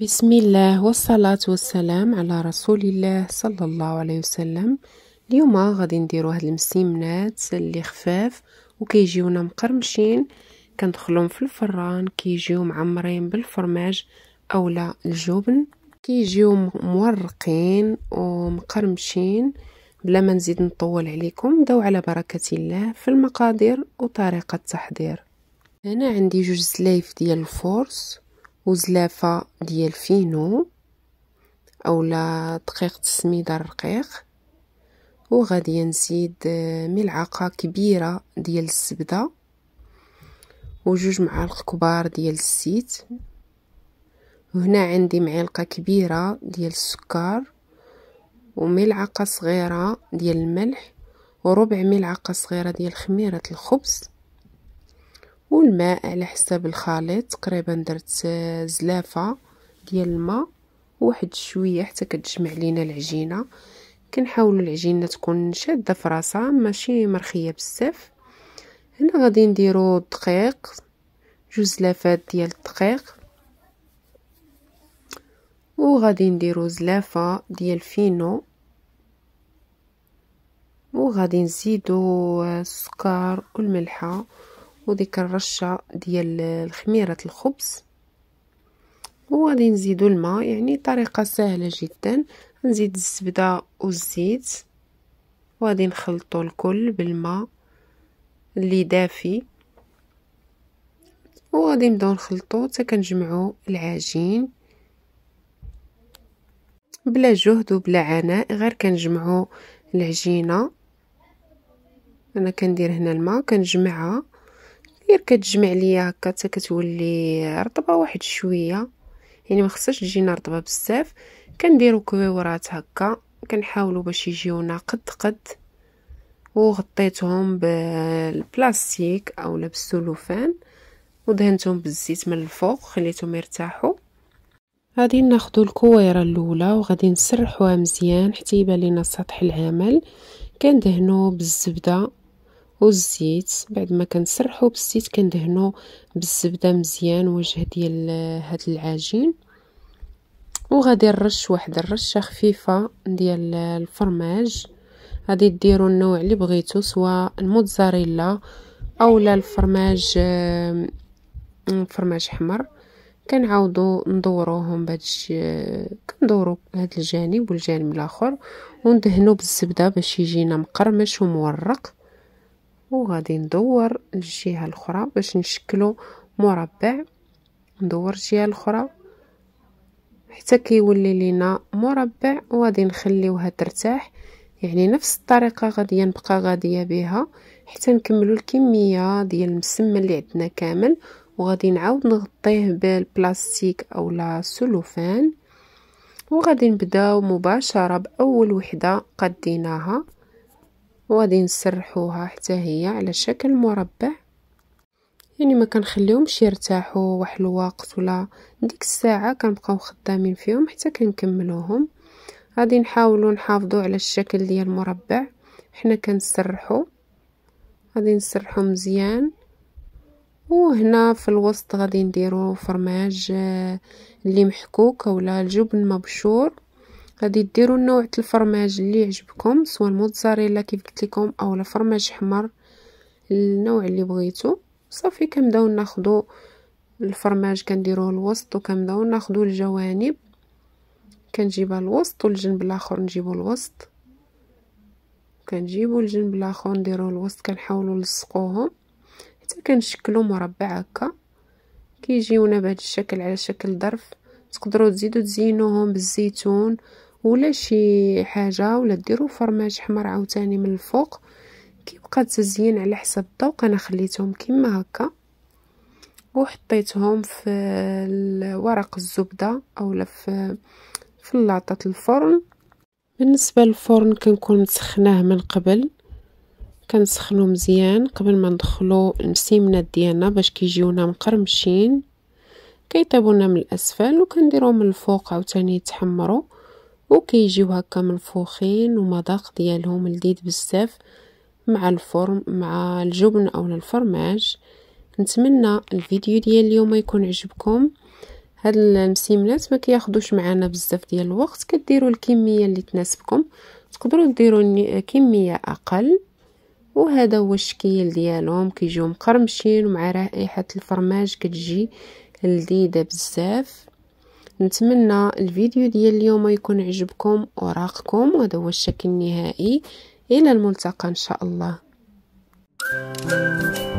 بسم الله والصلاة والسلام على رسول الله صلى الله عليه وسلم اليوم غادي نديرو هاد المسيمنات اللي خفاف وكيجيونا مقرمشين كندخلهم في الفران كيجيو معمرين بالفرماج او لا الجبن كيجيو مورقين ومقرمشين بلا ما نزيد نطول عليكم داو على بركة الله في المقادير وطريقة التحضير هنا عندي جوج زلايف ديال الفورس وزلافة ديال فينو اولا دقيق السميدة الرقيق وغادي نزيد آه، ملعقة كبيرة ديال الزبدة وجوج معالق كبار ديال الزيت وهنا عندي معلقة كبيرة ديال السكر وملعقة صغيرة ديال الملح وربع ملعقة صغيرة ديال خميرة الخبز والماء على حساب الخليط تقريبا درت آه، زلافة ديال الماء واحد شوية حتى كتجمع لينا العجينة كنحاولوا العجينة تكون شادة في راسها ماشي مرخية بزاف هنا غادي نديرو الدقيق جوج زلافات ديال الدقيق وغادي نديرو زلافة ديال فينو وغادي نزيدو آه، السكر والملحه وديك الرشه ديال آه، الخميره الخبز وغادي نزيدو الماء يعني طريقه سهله جدا نزيد الزبده والزيت وغادي نخلطو الكل بالماء اللي دافي وغادي نبداو نخلطو حتى كنجمعو العجين بلا جهد وبلا عناء غير كنجمعو العجينه انا كندير هنا الماء كنجمعها غير كتجمع ليا هكا حتى كتولي رطبه واحد شويه يعني ما خصهاش تجينا رطبه بزاف كنديرو كويورات هكا كنحاولوا باش يجيونا قد قد وغطيتهم بالبلاستيك او بالسلوفان ودهنتهم بالزيت من الفوق خليتهم يرتاحوا غادي ناخذ الكويره الاولى وغادي نسرحوها مزيان حتى يبان لينا سطح العمل كندهنو بالزبده والزيت بعد ما كنسرحو بالزيت كندهنو بالزبده مزيان وجه ديال هاد العجين وغادي نرش واحد الرشه خفيفه ديال الفرماج غادي ديروا النوع اللي بغيتو سواء الموتزاريلا اولا الفرماج فرماج حمر كنعاودو ندوروهم بهادشي كندورو هذا الجانب والجانب الاخر وندهنو بالزبده باش يجينا مقرمش ومورق وغادي ندور الجهه الاخرى باش نشكلو مربع ندور الجهه الاخرى حتى كيولي لينا مربع وغادي نخليوها ترتاح يعني نفس الطريقه غادي نبقى غاديه بها حتى نكملو الكميه ديال المسمن اللي عندنا كامل وغادي نعاود نغطيه بالبلاستيك اولا سلوفان وغادي نبداو مباشره باول وحده قديناها وغادي نسرحوها حتى هي على شكل مربع يعني ما كنخليهمش يرتاحوا واحد الوقت ولا ديك الساعه كنبقاو خدامين فيهم حتى كنكملوهم غادي نحاولوا نحافظوا على الشكل ديال المربع حنا كنسرحوا غادي نسرحوا مزيان وهنا في الوسط غادي نديرو فرماج آه، اللي محكوك ولا الجبن مبشور غادي ديروا نوع الفرماج اللي يعجبكم سواء الموتزاريلا كيف قلت لكم او الفرماج حمر النوع اللي بغيتو صافي كنبداو ناخذوا الفرماج كنديروه الوسط وكنبداو ناخذوا الجوانب كنجيبها الوسط والجنب الاخر نجيبو الوسط كنجيبو الجنب الاخر نديروه الوسط كنحاولوا نلصقوهم حتى كنشكلوا مربع هكا كيجيونا بهذا الشكل على شكل ظرف تقدروا تزيدوا تزينوهم بالزيتون ولا شي حاجه ولا ديروا فرماج حمر عاوتاني من الفوق كيبقى تزيين على حسب الذوق انا خليتهم كما هكا وحطيتهم في ورق الزبده اولا في في لاطه الفرن بالنسبه للفرن كنكون مسخناه من قبل كنسخنو مزيان قبل ما ندخلو السمنات ديالنا باش كيجيونا مقرمشين كيطيبونا من الاسفل وكنديرو من الفوق عاوتاني يتحمروا وكيجيو هكا منفوخين ومذاق ديالهم لذيذ بزاف مع الفرم مع الجبن او الفرماج نتمنى الفيديو ديال اليوم يكون عجبكم هاد المسيمنات ما كياخذوش معنا بزاف ديال الوقت كديروا الكميه اللي تناسبكم تقدروا ديروا كميه اقل وهذا هو الشكل ديالهم كيجيو مقرمشين ومع رائحه الفرماج كتجي لذيذه بزاف نتمنى الفيديو ديال اليوم يكون عجبكم وراقكم وهذا هو الشكل النهائي الى الملتقى ان شاء الله